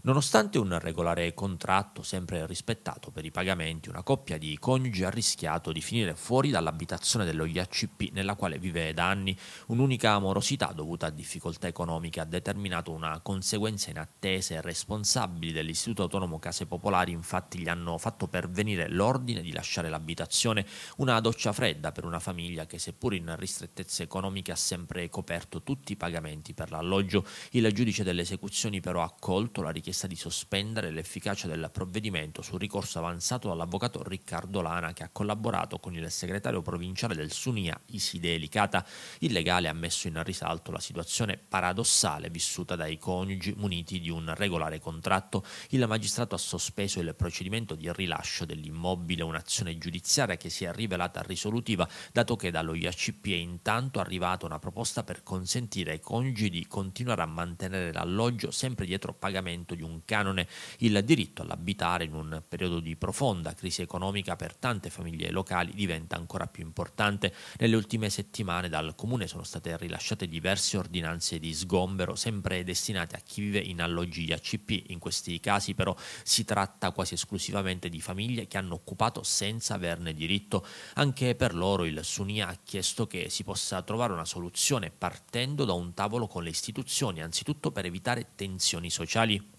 Nonostante un regolare contratto sempre rispettato per i pagamenti, una coppia di coniugi ha rischiato di finire fuori dall'abitazione dello IACP nella quale vive da anni. Un'unica amorosità dovuta a difficoltà economiche ha determinato una conseguenza inattesa e responsabili dell'Istituto Autonomo Case Popolari infatti gli hanno fatto pervenire l'ordine di lasciare l'abitazione, una doccia fredda per una famiglia che seppur in ristrettezze economiche ha sempre coperto tutti i pagamenti per l'alloggio. Il giudice delle esecuzioni però ha accolto la richiesta richiesta di sospendere l'efficacia del provvedimento sul ricorso avanzato dall'avvocato Riccardo Lana che ha collaborato con il segretario provinciale del Sunia Iside Licata. Il legale ha messo in risalto la situazione paradossale vissuta dai coniugi muniti di un regolare contratto. Il magistrato ha sospeso il procedimento di rilascio dell'immobile, un'azione giudiziaria che si è rivelata risolutiva dato che dallo IACP è intanto arrivata una proposta per consentire ai coniugi di continuare a mantenere l'alloggio sempre dietro pagamento di un canone il diritto all'abitare in un periodo di profonda crisi economica per tante famiglie locali diventa ancora più importante. Nelle ultime settimane dal comune sono state rilasciate diverse ordinanze di sgombero, sempre destinate a chi vive in alloggi ACP. In questi casi però si tratta quasi esclusivamente di famiglie che hanno occupato senza averne diritto. Anche per loro il Sunia ha chiesto che si possa trovare una soluzione partendo da un tavolo con le istituzioni, anzitutto per evitare tensioni sociali.